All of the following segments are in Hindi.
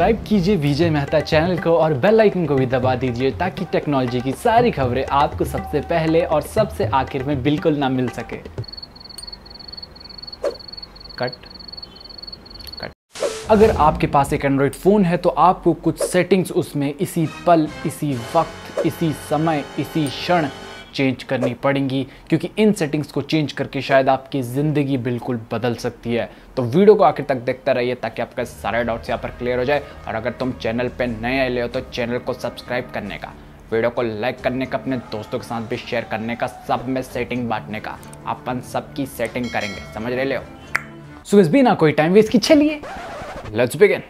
सब्सक्राइब कीजिए विजय मेहता चैनल को और बेल आइकन को भी दबा दीजिए ताकि टेक्नोलॉजी की सारी खबरें आपको सबसे पहले और सबसे आखिर में बिल्कुल ना मिल सके कट अगर आपके पास एक एंड्रॉयड फ़ोन है तो आपको कुछ सेटिंग्स उसमें इसी पल इसी वक्त इसी समय इसी क्षण चेंज करनी पड़ेंगी क्योंकि इन सेटिंग्स को चेंज करके शायद आपकी ज़िंदगी बिल्कुल बदल सकती है तो वीडियो को आखिर तक देखता रहिए ताकि आपका सारे डाउट्स यहाँ पर क्लियर हो जाए और अगर तुम चैनल पर नए आए ले हो तो चैनल को सब्सक्राइब करने का वीडियो को लाइक करने का अपने दोस्तों के साथ भी शेयर करने का सब में सेटिंग बांटने का अपन सबकी सेटिंग करेंगे समझ रहे ले हो सो इस भी ना कोई टाइम वेस्ट की चलिए लेट्स बिगिन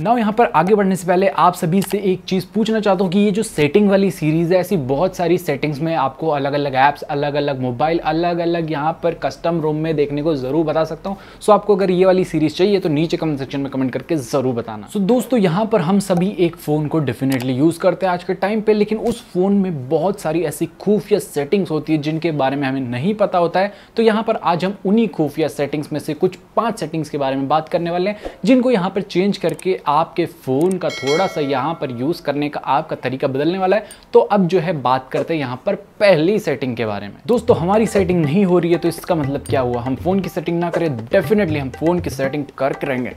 नाउ यहाँ पर आगे बढ़ने से पहले आप सभी से एक चीज़ पूछना चाहता हूँ कि ये जो सेटिंग वाली सीरीज़ है ऐसी बहुत सारी सेटिंग्स में आपको अलग अलग ऐप्स अलग अलग मोबाइल अलग अलग यहाँ पर कस्टम रूम में देखने को ज़रूर बता सकता हूँ सो आपको अगर ये वाली सीरीज़ चाहिए तो नीचे कमेंट सेक्शन में कमेंट करके ज़रूर बताना सो दोस्तों यहाँ पर हम सभी एक फ़ोन को डेफिनेटली यूज़ करते हैं आज के टाइम पर लेकिन उस फ़ोन में बहुत सारी ऐसी खुफिया सेटिंग्स होती है जिनके बारे में हमें नहीं पता होता है तो यहाँ पर आज हम उन्हीं खुफिया सेटिंग्स में से कुछ पाँच सेटिंग्स के बारे में बात करने वाले हैं जिनको यहाँ पर चेंज करके आपके फ़ोन का थोड़ा सा यहाँ पर यूज़ करने का आपका तरीका बदलने वाला है तो अब जो है बात करते हैं यहाँ पर पहली सेटिंग के बारे में दोस्तों हमारी सेटिंग नहीं हो रही है तो इसका मतलब क्या हुआ हम फ़ोन की सेटिंग ना करें डेफिनेटली हम फ़ोन की सेटिंग कर करेंगे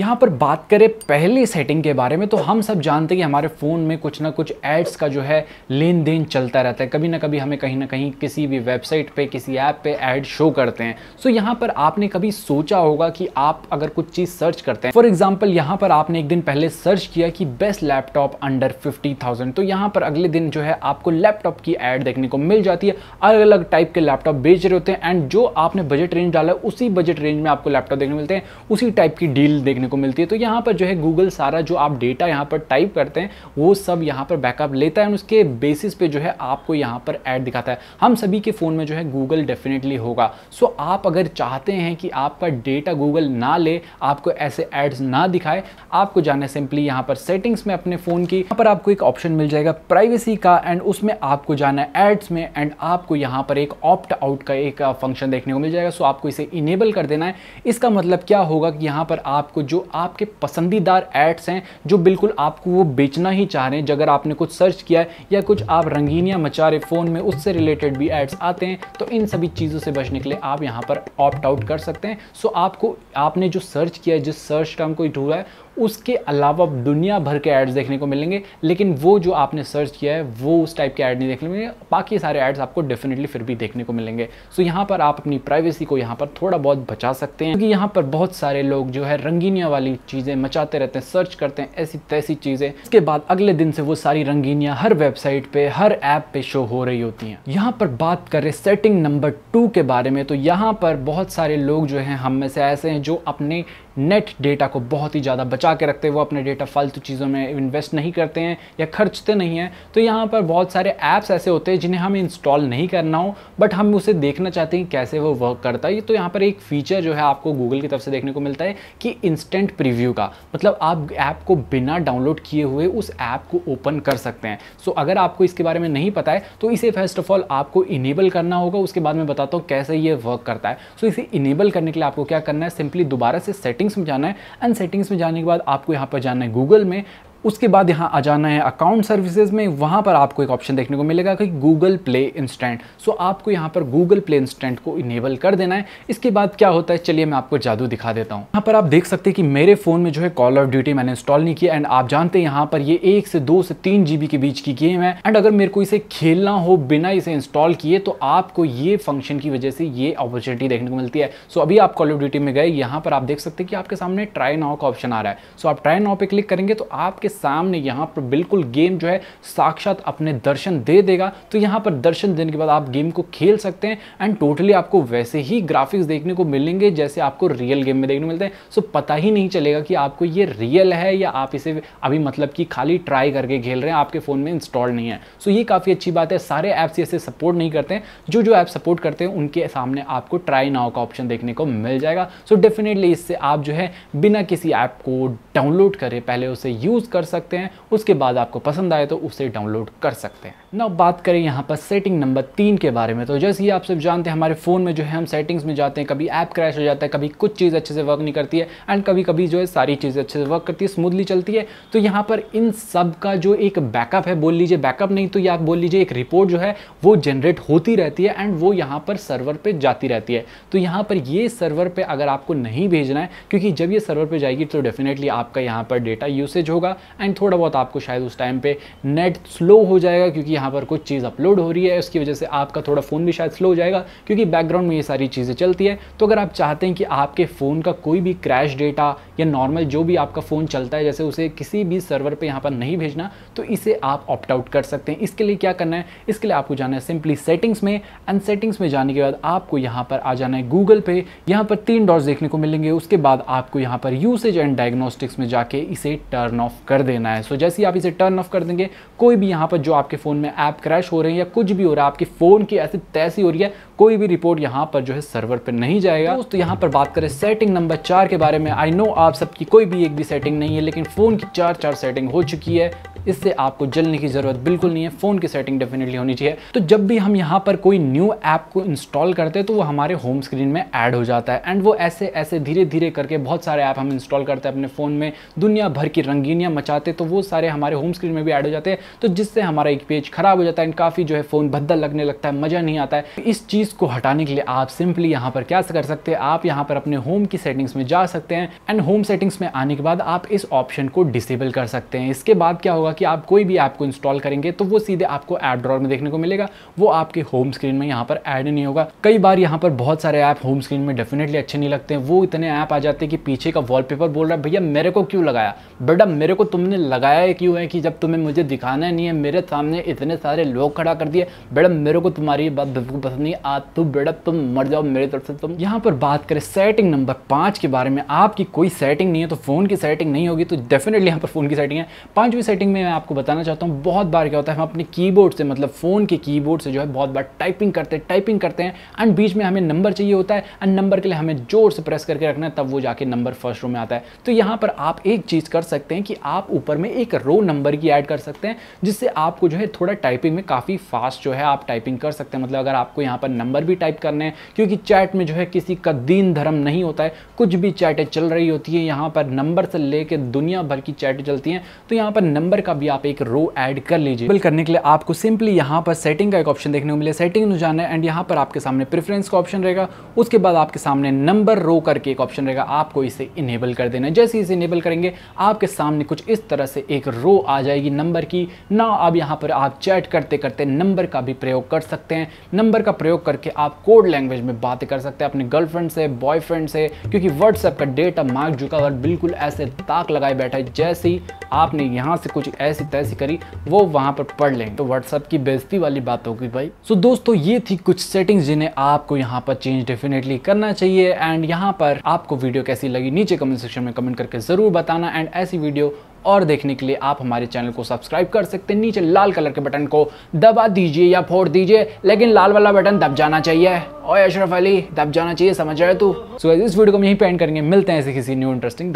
यहाँ पर बात करें पहली सेटिंग के बारे में तो हम सब जानते हैं कि हमारे फ़ोन में कुछ ना कुछ एड्स का जो है लेन देन चलता रहता है कभी ना कभी हमें कहीं ना कहीं किसी भी वेबसाइट पे किसी ऐप पे एड शो करते हैं सो so, यहाँ पर आपने कभी सोचा होगा कि आप अगर कुछ चीज़ सर्च करते हैं फॉर एग्जाम्पल यहाँ पर आपने एक दिन पहले सर्च किया कि बेस्ट लैपटॉप अंडर 50,000 तो यहाँ पर अगले दिन जो है आपको लैपटॉप की एड देखने को मिल जाती है अलग अलग टाइप के लैपटॉप बेच रहे होते हैं एंड जो आपने बजट रेंज डाला है उसी बजट रेंज में आपको लैपटॉप देखने मिलते हैं उसी टाइप की डील देखने को मिलती है तो यहाँ पर जो है गूगल सारा जो आप डेटा यहाँ पर टाइप करते हैं वो सब यहाँ पर बैकअप लेता है उसके बेसिस पे जो है आपको यहाँ पर ऐड दिखाता है हम सभी के फ़ोन में जो है गूगल डेफिनेटली होगा सो आप अगर चाहते हैं कि आपका डेटा गूगल ना ले आपको ऐसे एड्स ना दिखाए आपको जाना है सिंपली यहाँ पर सेटिंग्स में अपने फ़ोन की यहाँ पर आपको एक ऑप्शन मिल जाएगा प्राइवेसी का एंड उसमें आपको जाना है एड्स में एंड आपको यहाँ पर एक ऑप्ट आउट का एक फंक्शन uh, देखने को मिल जाएगा सो आपको इसे इनेबल कर देना है इसका मतलब क्या होगा कि यहाँ पर आपको जो आपके पसंदीदार एड्स हैं जो बिल्कुल आपको वो बेचना ही चाह रहे हैं अगर आपने कुछ सर्च किया है या कुछ आप रंगीनियाँ मचा रहे फ़ोन में उससे रिलेटेड भी एड्स आते हैं तो इन सभी चीज़ों से बचने के लिए आप यहाँ पर ऑप्ट आउट कर सकते हैं सो आपको आपने जो सर्च किया है जिस सर्च टर्म को ढूंढा है उसके अलावा दुनिया भर के एड्स देखने को मिलेंगे लेकिन वो जो आपने सर्च किया है वो उस टाइप के ऐड नहीं देखने मिलेंगे बाकी सारे ऐड्स आपको डेफिनेटली फिर भी देखने को मिलेंगे सो यहाँ पर आप अपनी प्राइवेसी को यहाँ पर थोड़ा बहुत बचा सकते हैं क्योंकि यहाँ पर बहुत सारे लोग जो है रंगीनियाँ वाली चीज़ें मचाते रहते हैं सर्च करते हैं ऐसी तैसी चीज़ें उसके बाद अगले दिन से वो सारी रंगीनियाँ हर वेबसाइट पर हर ऐप पर शो हो रही होती हैं यहाँ पर बात करें सेटिंग नंबर टू के बारे में तो यहाँ पर बहुत सारे लोग जो हैं हम में से ऐसे हैं जो अपने नेट डेटा को बहुत ही ज़्यादा बचा के रखते हैं वो अपने डेटा फालतू चीज़ों में इन्वेस्ट नहीं करते हैं या खर्चते नहीं हैं तो यहाँ पर बहुत सारे ऐप्स ऐसे होते हैं जिन्हें हमें इंस्टॉल नहीं करना हो बट हम उसे देखना चाहते हैं कैसे वो वर्क करता है तो यहाँ पर एक फीचर जो है आपको गूगल की तरफ से देखने को मिलता है कि इंस्टेंट प्रिव्यू का मतलब आप ऐप को बिना डाउनलोड किए हुए उस ऐप को ओपन कर सकते हैं सो अगर आपको इसके बारे में नहीं पता है तो इसे फर्स्ट ऑफ ऑल आपको इनेबल करना होगा उसके बाद मैं बताता हूँ कैसे ये वर्क करता है सो इसे इनेबल करने के लिए आपको क्या करना है सिंपली दोबारा से सेटिंग सेटिंग्स में जाना है एंड सेटिंग्स में जाने के बाद आपको यहाँ पर जाना है गूगल में उसके बाद यहाँ आ जाना है अकाउंट सर्विसेज में वहाँ पर आपको एक ऑप्शन देखने को मिलेगा कि गूगल प्ले इंस्टेंट सो आपको यहाँ पर गूगल प्ले इंस्टेंट को इनेबल कर देना है इसके बाद क्या होता है चलिए मैं आपको जादू दिखा देता हूँ यहाँ पर आप देख सकते हैं कि मेरे फ़ोन में जो है कॉल ऑफ ड्यूटी मैंने इंस्टॉल नहीं किया एंड आप जानते हैं यहाँ पर ये एक से दो से तीन जी के बीच की गेम है एंड अगर मेरे को इसे खेलना हो बिना इसे इंस्टॉल किए तो आपको ये फंक्शन की वजह से ये अपॉर्चुनिटी देखने को मिलती है सो अभी आप कॉल ऑफ ड्यूटी में गए यहाँ पर आप देख सकते हैं कि आपके सामने ट्राई नाउ का ऑप्शन आ रहा है सो आप ट्राई नाउ पर क्लिक करेंगे तो आपके सामने यहाँ पर बिल्कुल गेम जो है साक्षात अपने दर्शन दे देगा तो यहाँ पर दर्शन देने के बाद आप गेम को खेल सकते हैं एंड टोटली आपको वैसे ही ग्राफिक्स देखने को मिलेंगे जैसे आपको रियल गेम में देखने को मिलते हैं सो पता ही नहीं चलेगा कि आपको ये रियल है या आप इसे अभी मतलब कि खाली ट्राई करके खेल रहे हैं आपके फ़ोन में इंस्टॉल नहीं है सो ये काफ़ी अच्छी बात है सारे ऐप्स ऐसे सपोर्ट नहीं करते हैं जो जो ऐप सपोर्ट करते हैं उनके सामने आपको ट्राई नाउ का ऑप्शन देखने को मिल जाएगा सो डेफिनेटली इससे आप जो है बिना किसी ऐप को डाउनलोड करें पहले उसे यूज़ कर कर सकते हैं उसके बाद आपको पसंद आए तो उसे डाउनलोड कर सकते हैं ना बात करें यहाँ पर सेटिंग नंबर तीन के बारे में तो जैसे ही आप सब जानते हैं हमारे फ़ोन में जो है हम सेटिंग्स में जाते हैं कभी ऐप क्रैश हो जाता है कभी कुछ चीज़ अच्छे से वर्क नहीं करती है एंड कभी कभी जो है सारी चीज़ें अच्छे से वर्क करती है स्मूथली चलती है तो यहाँ पर इन सब का जो एक बैकअप है बोल लीजिए बैकअप नहीं तो आप बोल लीजिए एक रिपोर्ट जो है वो जनरेट होती रहती है एंड वो यहाँ पर सर्वर पर जाती रहती है तो यहाँ पर ये सर्वर पर अगर आपको नहीं भेजना है क्योंकि जब ये सर्वर पर जाएगी तो डेफिनेटली आपका यहाँ पर डेटा यूसेज होगा एंड थोड़ा बहुत आपको शायद उस टाइम पे नेट स्लो हो जाएगा क्योंकि यहाँ पर कुछ चीज़ अपलोड हो रही है उसकी वजह से आपका थोड़ा फ़ोन भी शायद स्लो हो जाएगा क्योंकि बैकग्राउंड में ये सारी चीज़ें चलती है तो अगर आप चाहते हैं कि आपके फ़ोन का कोई भी क्रैश डेटा या नॉर्मल जो भी आपका फ़ोन चलता है जैसे उसे किसी भी सर्वर पर यहाँ पर नहीं भेजना तो इसे आप ऑप्ट आउट कर सकते हैं इसके लिए क्या करना है इसके लिए आपको जाना है सिंपली सेटिंग्स में एंड सेटिंग्स में जाने के बाद आपको यहाँ पर आ जाना है गूगल पे यहाँ पर तीन डॉट्स देखने को मिलेंगे उसके बाद आपको यहाँ पर यूसेज एंड डायग्नोस्टिक्स में जाके इसे टर्न ऑफ कर कर देना है सो so, जैसे ही आप इसे टर्न ऑफ कर देंगे कोई भी यहाँ पर जो आपके फ़ोन में ऐप क्रैश हो रहे हैं या कुछ भी हो रहा है आपके फ़ोन की ऐसी तैसी हो रही है कोई भी रिपोर्ट यहाँ पर जो है सर्वर पर नहीं जाएगा दोस्तों तो यहाँ पर बात करें सेटिंग नंबर चार के बारे में आई नो आप सबकी कोई भी एक भी सेटिंग नहीं है लेकिन फ़ोन की चार चार सेटिंग हो चुकी है इससे आपको जलने की ज़रूरत बिल्कुल नहीं है फ़ोन की सेटिंग डेफिनेटली होनी चाहिए तो जब भी हम यहाँ पर कोई न्यू ऐप को इंस्टॉल करते हैं तो वो हमारे होम स्क्रीन में ऐड हो जाता है एंड वो ऐसे ऐसे धीरे धीरे करके बहुत सारे ऐप हम इंस्टॉल करते हैं अपने फ़ोन में दुनिया भर की रंगीनियां मचाते तो वो सारे हमारे होम स्क्रीन में भी ऐड हो जाते हैं तो जिससे हमारा एक पेज ख़राब हो जाता है एंड काफ़ी जो है फ़ोन भद्दा लगने लगता है मज़ा नहीं आता है इस चीज़ को हटाने के लिए आप सिंपली यहाँ पर क्या कर सकते हैं आप यहाँ पर अपने होम की सेटिंग्स में जा सकते हैं एंड होम सेटिंग्स में आने के बाद आप इस ऑप्शन को डिसेबल कर सकते हैं इसके बाद क्या होगा कि आप कोई भी ऐप को इंस्टॉल करेंगे तो वो सीधे आपको ऐप ड्रॉर में देखने को मिलेगा वो आपके होम स्क्रीन में यहाँ पर ऐड नहीं होगा कई बार यहाँ पर बहुत सारे ऐप होम स्क्रीन में डेफिनेटली अच्छे नहीं लगते हैं वो इतने ऐप आ जाते हैं कि पीछे का वॉलपेपर बोल रहा है भैया मेरे को क्यों लगाया बेटा मेरे को तुमने लगाया क्यों है कि जब तुम्हें मुझे दिखाना नहीं है मेरे सामने इतने सारे लोग खड़ा कर दिए बेटा मेरे को तुम्हारी बात बिल्कुल पसंद नहीं आ तो बेटा तुम मर जाओ मेरी तरफ से तुम यहाँ पर बात करें सेटिंग नंबर पाँच के बारे में आपकी कोई सेटिंग नहीं है तो फ़ोन की सेटिंग नहीं होगी तो डेफिनेटली यहाँ पर फ़ोन की सेटिंग है पाँचवीं सेटिंग में मैं आपको बताना चाहता हूँ बहुत बार क्या होता है हम अपने कीबोर्ड से मतलब फ़ोन के कीबोर्ड से जो है बहुत बार टाइपिंग करते हैं टाइपिंग करते हैं एंड बीच में हमें नंबर चाहिए होता है एंड नंबर के लिए हमें जोर से प्रेस करके रखना है तब वो जाके नंबर फर्स्ट रो में आता है तो यहाँ पर आप एक चीज़ कर सकते हैं कि आप ऊपर में एक रो नंबर की ऐड कर सकते हैं जिससे आपको जो है थोड़ा टाइपिंग में काफ़ी फास्ट जो है आप टाइपिंग कर सकते हैं मतलब अगर आपको यहाँ पर नंबर भी टाइप करने हैं क्योंकि चैट में जो है किसी का दीन धर्म नहीं होता है कुछ भी चैटें चल रही होती है यहाँ पर नंबर से लेकर दुनिया भर की चैट चलती हैं तो यहाँ पर नंबर का भी आप एक रो ऐड कर लीजिए बिल करने के लिए आपको सिंपली यहाँ पर सेटिंग का एक ऑप्शन देखने को मिले सेटिंग में जाना है एंड यहाँ पर आपके सामने प्रेफरेंस का ऑप्शन रहेगा उसके बाद आपके सामने नंबर रो करके एक ऑप्शन रहेगा आपको इसे इनेबल कर देना जैसे इसे इनेबल करेंगे आपके सामने कुछ इस तरह से एक रो आ जाएगी नंबर की ना अब यहाँ पर आप चैट करते करते नंबर का भी प्रयोग कर सकते हैं नंबर का प्रयोग करके आप कोड लैंग्वेज में बात कर सकते हैं अपने गर्लफ्रेंड से बॉयफ्रेंड से क्योंकि व्हाट्सएप का डेटा मार्क जुकावर बिल्कुल ऐसे ताक लगाए बैठा है जैसे ही आपने यहाँ से कुछ ऐसी तैसी करी वो वहां पर पढ़ लेंगे तो व्हाट्सएप की बेजती वाली बात होगी भाई सो so, दोस्तों ये थी कुछ सेटिंग्स जिन्हें आपको यहाँ पर चेंज डेफिनेटली करना चाहिए एंड यहाँ पर आपको वीडियो कैसी लगी नीचे कमेंट सेक्शन में कमेंट करके ज़रूर बताना एंड ऐसी वीडियो और देखने के लिए आप हमारे चैनल को सब्सक्राइब कर सकते हैं नीचे लाल कलर के बटन को दबा दीजिए या फोड़ दीजिए लेकिन लाल वाला बटन दब जाना चाहिए और अशरफ अली दब जाना चाहिए समझ रहे तू सो so, इस वीडियो को हम यहीं पेंट करेंगे मिलते हैं ऐसे किसी new interesting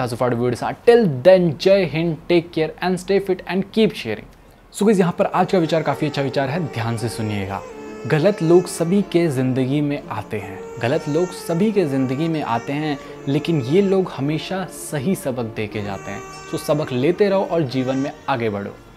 till then Jai Hind take care and stay fit and keep sharing so so, यहाँ पर आज का विचार काफ़ी अच्छा विचार है ध्यान से सुनिएगा गलत लोग सभी के ज़िंदगी में आते हैं गलत लोग सभी के ज़िंदगी में आते हैं लेकिन ये लोग हमेशा सही सबक दे के जाते हैं सो तो सबक लेते रहो और जीवन में आगे बढ़ो